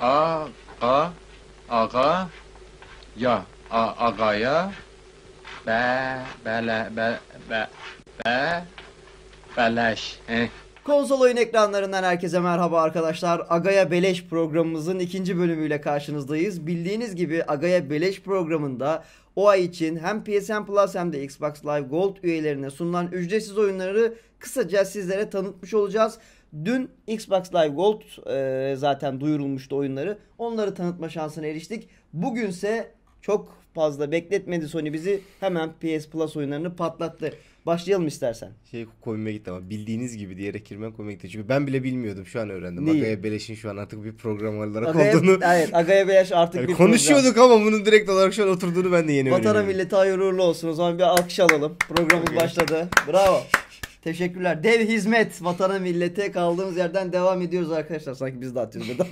A, ga, aga, ya, a, agaya, be, bele, be, be, be, beleş. Heh. Konsol oyun ekranlarından herkese merhaba arkadaşlar. Agaya Beleş programımızın ikinci bölümüyle karşınızdayız. Bildiğiniz gibi Agaya Beleş programında o ay için hem PSN Plus hem de Xbox Live Gold üyelerine sunulan ücretsiz oyunları kısaca sizlere tanıtmış olacağız. Dün Xbox Live Gold e, zaten duyurulmuştu oyunları. Onları tanıtma şansına eriştik. Bugünse çok fazla bekletmedi Sony bizi. Hemen PS Plus oyunlarını patlattı. Başlayalım istersen. Şey koymaya gitti ama bildiğiniz gibi diyerek kirmen koymaya gitti. Çünkü ben bile bilmiyordum şu an öğrendim. Neyi? Agaya Beleş'in şu an artık bir program olarak Agaya, olduğunu. Evet Agaya Beleş artık yani bir Konuşuyorduk program. ama bunun direkt olarak şu an oturduğunu ben de yeni öğrendim. öğreniyorum. Vatana millete hayırlı uğurlu olsun. O zaman bir alkış alalım. Programımız başladı. Bravo. Teşekkürler. Dev hizmet vatana millete kaldığımız yerden devam ediyoruz arkadaşlar. Sanki biz de atıyoruz burada.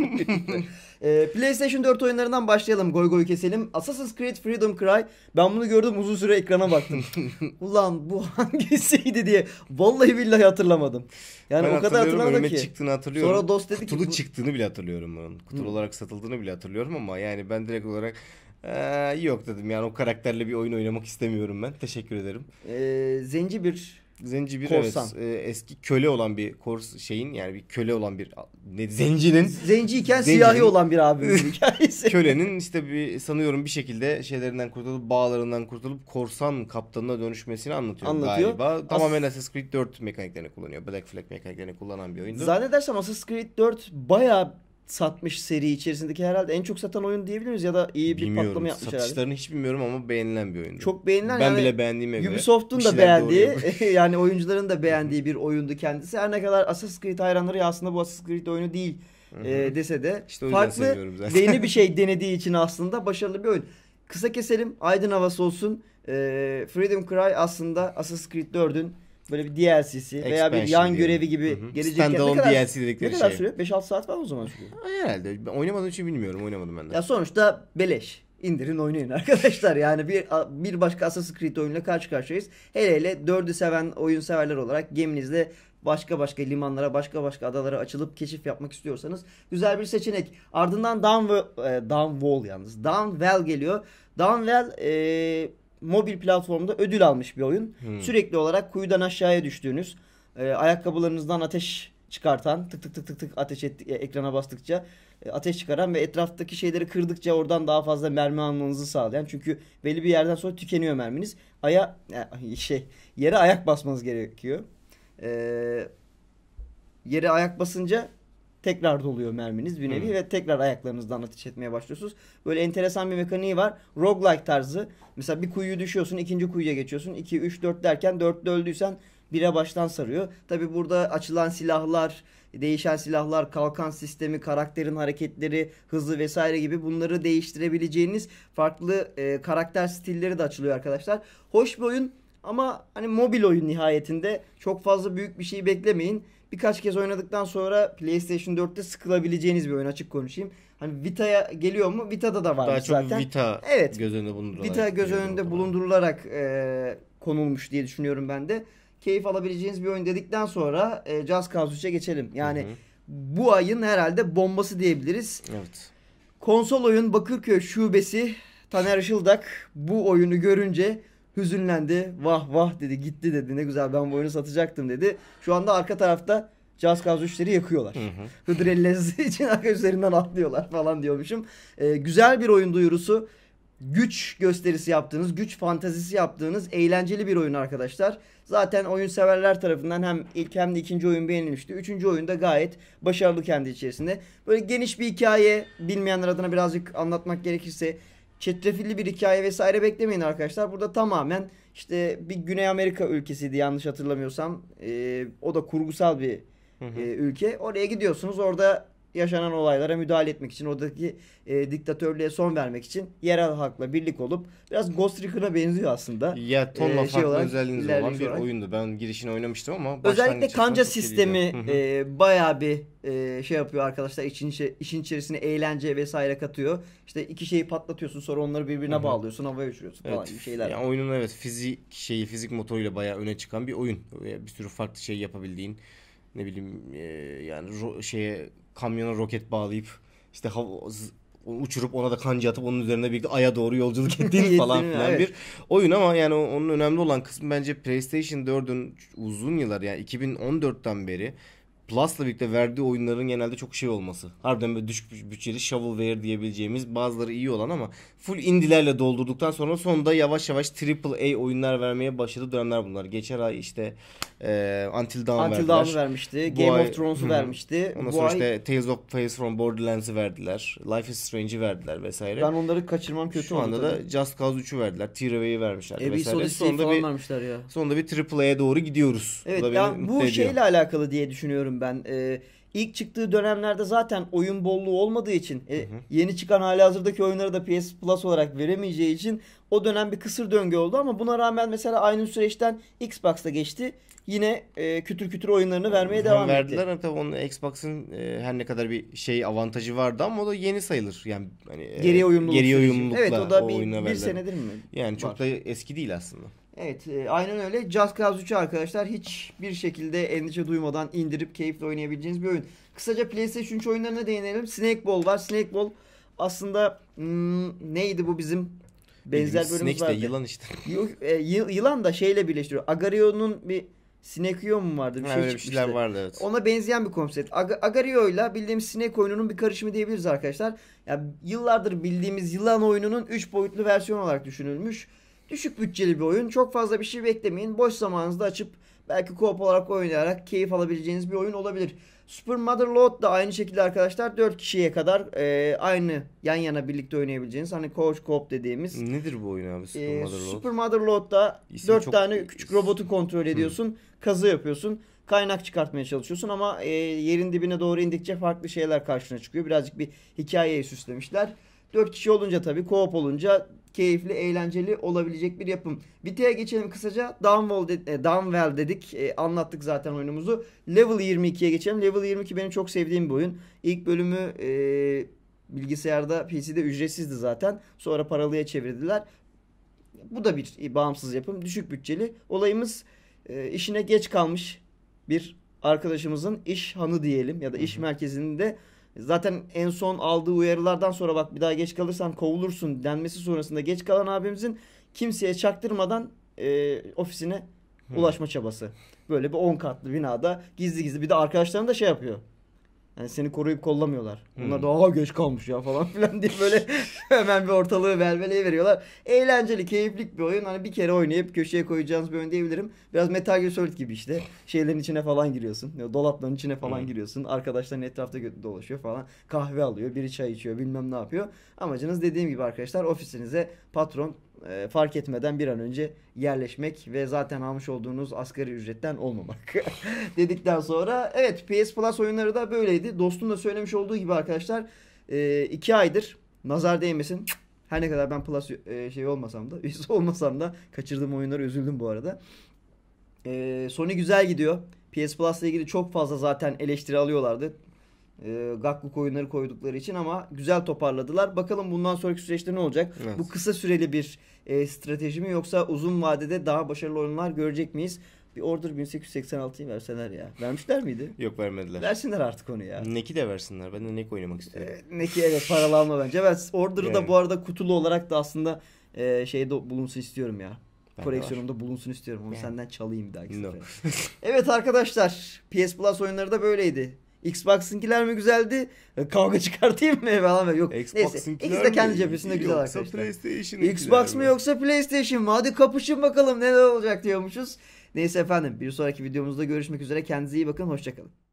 e, PlayStation 4 oyunlarından başlayalım. Goy goy keselim. Assassin's Creed Freedom Cry. Ben bunu gördüm uzun süre ekrana baktım. Ulan bu hangisiydi diye. Vallahi billahi hatırlamadım. Yani ben o kadar hatırlamadım ki. çıktığını hatırlıyorum. Sonra dost dedi Kutulu ki. Kutulu çıktığını bile hatırlıyorum bunun. Kutulu Hı. olarak satıldığını bile hatırlıyorum ama yani ben direkt olarak ee, yok dedim yani o karakterle bir oyun oynamak istemiyorum ben. Teşekkür ederim. Ee, zenci bir Zenci bir Korsan. evet, eski köle olan bir kors şeyin yani bir köle olan bir ne, zencinin zenciyken zencinin, siyahi olan bir abi hikayesi. kölenin işte bir sanıyorum bir şekilde şeylerinden kurtulup bağlarından kurtulup korsan kaptanına dönüşmesini anlatıyor, anlatıyor. galiba. Tamamen Assassin's Creed 4 mekaniklerini kullanıyor. Black Flag mekaniklerini kullanan bir oyundu. Zannedersem Assassin's Creed 4 bayağı satmış seri içerisindeki herhalde en çok satan oyun diyebilir miyiz ya da iyi bir bilmiyorum. patlama yapmış Satışlarını herhalde. Satışlarını hiç bilmiyorum ama beğenilen bir oyundu. Çok beğenilen. Ben yani bile beğendiğime göre. Ubisoft'un da beğendiği yani oyuncuların da beğendiği bir oyundu kendisi. Her ne kadar Assassin's Creed hayranları ya aslında bu Assassin's Creed oyunu değil e, dese de işte farklı ve yeni bir şey denediği için aslında başarılı bir oyun. Kısa keselim. Aydın havası olsun. E, Freedom Cry aslında Assassin's Creed 4'ün böyle bir DLC'si veya bir yan diyelim. görevi gibi Hı-hı. gelecek. Standalone DLC dedikleri Ne kadar şey. sürüyor? 5-6 saat var o zaman sürüyor. Herhalde. Ben oynamadığım için bilmiyorum. Oynamadım ben de. Ya sonuçta beleş. İndirin oynayın arkadaşlar. Yani bir bir başka Assassin's Creed oyunuyla karşı karşıyayız. Hele hele dördü seven oyun severler olarak geminizle başka başka limanlara, başka başka adalara açılıp keşif yapmak istiyorsanız güzel bir seçenek. Ardından Down e, Downwall yalnız. Downwell geliyor. Downwell e, mobil platformda ödül almış bir oyun. Hmm. Sürekli olarak kuyudan aşağıya düştüğünüz, e, ayakkabılarınızdan ateş çıkartan, tık tık tık tık tık ateş et, e, ekrana bastıkça e, ateş çıkaran ve etraftaki şeyleri kırdıkça oradan daha fazla mermi almanızı sağlayan. Çünkü belli bir yerden sonra tükeniyor merminiz. Aya e, şey yere ayak basmanız gerekiyor. E, yere ayak basınca tekrar doluyor merminiz bir nevi hmm. ve tekrar ayaklarınızdan ateş etmeye başlıyorsunuz. Böyle enteresan bir mekaniği var. Roguelike tarzı. Mesela bir kuyuyu düşüyorsun, ikinci kuyuya geçiyorsun. 2 3 4 derken 4'te öldüysen bire baştan sarıyor. Tabii burada açılan silahlar, değişen silahlar, kalkan sistemi, karakterin hareketleri, hızı vesaire gibi bunları değiştirebileceğiniz farklı e, karakter stilleri de açılıyor arkadaşlar. Hoş bir oyun. Ama hani mobil oyun nihayetinde çok fazla büyük bir şey beklemeyin. Birkaç kez oynadıktan sonra PlayStation 4'te sıkılabileceğiniz bir oyun açık konuşayım. Hani Vita'ya geliyor mu? Vita'da da var zaten. Daha çok Vita evet, göz önünde bulundurularak. Vita göz önünde bulundurularak e, konulmuş diye düşünüyorum ben de. Keyif alabileceğiniz bir oyun dedikten sonra e, Just Cause 3'e geçelim. Yani Hı-hı. bu ayın herhalde bombası diyebiliriz. Evet. Konsol oyun Bakırköy şubesi Taner Işıldak bu oyunu görünce hüzünlendi. Vah vah dedi gitti dedi ne güzel ben bu oyunu satacaktım dedi. Şu anda arka tarafta Caz Cause 3'leri yakıyorlar. Hıdrellez için arka üzerinden atlıyorlar falan diyormuşum. Ee, güzel bir oyun duyurusu. Güç gösterisi yaptığınız, güç fantazisi yaptığınız eğlenceli bir oyun arkadaşlar. Zaten oyun severler tarafından hem ilk hem de ikinci oyun beğenilmişti. Üçüncü oyunda gayet başarılı kendi içerisinde. Böyle geniş bir hikaye bilmeyenler adına birazcık anlatmak gerekirse çetrefilli bir hikaye vesaire beklemeyin arkadaşlar. Burada tamamen işte bir Güney Amerika ülkesiydi yanlış hatırlamıyorsam. E, o da kurgusal bir hı hı. E, ülke. Oraya gidiyorsunuz orada yaşanan olaylara müdahale etmek için oradaki e, diktatörlüğe son vermek için yerel halkla birlik olup biraz Ghost Recon'a benziyor aslında. Ya e, tonla ee, şey farklı özelliğiniz olan bir olarak. oyundu. Ben girişini oynamıştım ama özellikle kanca sistemi e, bayağı bir e, şey yapıyor arkadaşlar için işin içerisine eğlence vesaire katıyor. İşte iki şeyi patlatıyorsun sonra onları birbirine Hı-hı. bağlıyorsun havaya uçuruyorsun evet. falan gibi şeyler. Yani oyunun evet fizik şeyi fizik motoruyla bayağı öne çıkan bir oyun. Bir sürü farklı şey yapabildiğin ne bileyim e, yani ro- şeye kamyona roket bağlayıp işte hava uçurup ona da kanca atıp onun üzerine birlikte aya doğru yolculuk ettiğiniz falan filan evet. bir oyun ama yani onun önemli olan kısmı bence PlayStation 4'ün uzun yıllar yani 2014'ten beri Plus'la birlikte verdiği oyunların genelde çok şey olması. Harbiden böyle düşük bütçeli shovelware diyebileceğimiz bazıları iyi olan ama full indilerle doldurduktan sonra sonunda yavaş yavaş AAA oyunlar vermeye başladı dönemler bunlar. Geçen ay işte e, Until Dawn Until Dawn'u vermişti. Bu Game ay, of Thrones'u vermişti. Ondan sonra Bu işte ay... Tales of Tales from Borderlands'ı verdiler. Life is Strange'i verdiler vesaire. Ben onları kaçırmam kötü Şu anda tabii. da Just Cause 3'ü verdiler. Tearaway'i vermişler. E, vesaire. Bir sonunda bir, vermişler ya. Sonunda bir AAA'ye doğru gidiyoruz. Evet, ya bu şeyle alakalı diye düşünüyorum düşünüyorum ben. E, ilk çıktığı dönemlerde zaten oyun bolluğu olmadığı için e, hı hı. yeni çıkan hali hazırdaki oyunları da PS Plus olarak veremeyeceği için o dönem bir kısır döngü oldu ama buna rağmen mesela aynı süreçten Xbox'ta geçti. Yine e, kütür kütür oyunlarını vermeye yani devam verdiler, etti. Verdiler tabii onun Xbox'ın e, her ne kadar bir şey avantajı vardı ama o da yeni sayılır. Yani hani geriye e, uyumluluk. Geriye uyumlulukla. Evet o da o bir, bir senedir mi? Yani çok Var. da eski değil aslında. Evet e, aynen öyle. Just Cause 3'ü arkadaşlar hiçbir şekilde endişe duymadan indirip keyifle oynayabileceğiniz bir oyun. Kısaca PlayStation 3 oyunlarına değinelim. Snake Ball var. Snake Ball aslında hmm, neydi bu bizim benzer Bilmiyorum, bölümümüz vardı. Snake de yılan işte. Yok, e, yılan da şeyle birleştiriyor. Agario'nun bir Sinekio mu vardı? Bir ha, şey öyle bir şeyler vardı evet. Ona benzeyen bir konsept. Ag- Agario ile bildiğimiz sinek oyununun bir karışımı diyebiliriz arkadaşlar. Yani yıllardır bildiğimiz yılan oyununun 3 boyutlu versiyon olarak düşünülmüş. Düşük bütçeli bir oyun. Çok fazla bir şey beklemeyin. Boş zamanınızda açıp belki koop olarak oynayarak keyif alabileceğiniz bir oyun olabilir. Super Motherlode da aynı şekilde arkadaşlar 4 kişiye kadar e, aynı yan yana birlikte oynayabileceğiniz hani coach co dediğimiz. Nedir bu oyun abi Super e, Motherlode? Super Motherlode'da İsim 4 çok... tane e, küçük robotu kontrol ediyorsun. Hı. Kazı yapıyorsun. Kaynak çıkartmaya çalışıyorsun ama e, yerin dibine doğru indikçe farklı şeyler karşına çıkıyor. Birazcık bir hikayeyi süslemişler. 4 kişi olunca tabii co olunca keyifli, eğlenceli olabilecek bir yapım. Vite'ye geçelim kısaca. Downwell, de, e, Downwell dedik. E, anlattık zaten oyunumuzu. Level 22'ye geçelim. Level 22 benim çok sevdiğim bir oyun. İlk bölümü e, bilgisayarda PC'de ücretsizdi zaten. Sonra paralıya çevirdiler. Bu da bir bağımsız yapım. Düşük bütçeli. Olayımız e, işine geç kalmış bir arkadaşımızın iş hanı diyelim ya da iş merkezinde Zaten en son aldığı uyarılardan sonra bak bir daha geç kalırsan kovulursun denmesi sonrasında geç kalan abimizin kimseye çaktırmadan e, ofisine ulaşma çabası. Böyle bir 10 katlı binada gizli gizli bir de arkadaşlarım da şey yapıyor. Yani seni koruyup kollamıyorlar. Onlar hmm. da aa geç kalmış ya falan filan diye böyle hemen bir ortalığı velveleye veriyorlar. Eğlenceli, keyifli bir oyun. Hani bir kere oynayıp köşeye koyacağınız bir oyun diyebilirim. Biraz Metal Gear Solid gibi işte. Şeylerin içine falan giriyorsun. dolapların içine falan hmm. giriyorsun. Arkadaşların etrafta dolaşıyor falan. Kahve alıyor, biri çay içiyor, bilmem ne yapıyor. Amacınız dediğim gibi arkadaşlar ofisinize patron e, fark etmeden bir an önce yerleşmek ve zaten almış olduğunuz asgari ücretten olmamak dedikten sonra evet PS Plus oyunları da böyleydi. Dostum da söylemiş olduğu gibi arkadaşlar e, iki aydır nazar değmesin her ne kadar ben Plus e, şey olmasam da üyesi olmasam da kaçırdığım oyunları üzüldüm bu arada. E, Sony güzel gidiyor. PS Plus ile ilgili çok fazla zaten eleştiri alıyorlardı e, gakluk oyunları koydukları için ama güzel toparladılar. Bakalım bundan sonraki süreçte ne olacak? Evet. Bu kısa süreli bir e, strateji mi yoksa uzun vadede daha başarılı oyunlar görecek miyiz? Bir Order 1886'yı verseler ya. Vermişler miydi? Yok vermediler. Versinler artık onu ya. Neki de versinler. Ben de Neki oynamak istiyorum. Ee, Neki evet paralanma bence. Evet Order'ı yani. da bu arada kutulu olarak da aslında e, şeyde bulunsun istiyorum ya. Ben koleksiyonumda bulunsun istiyorum. Onu yani. senden çalayım bir dahaki no. evet arkadaşlar PS Plus oyunları da böyleydi. Xbox'ınkiler mi güzeldi? E, kavga çıkartayım mı falan yok. Neyse ikisi de kendi cephesinde güzel arkadaşlar. Xbox mı yoksa PlayStation mı? Hadi kapışın bakalım neler olacak diyormuşuz. Neyse efendim bir sonraki videomuzda görüşmek üzere. Kendinize iyi bakın. Hoşçakalın.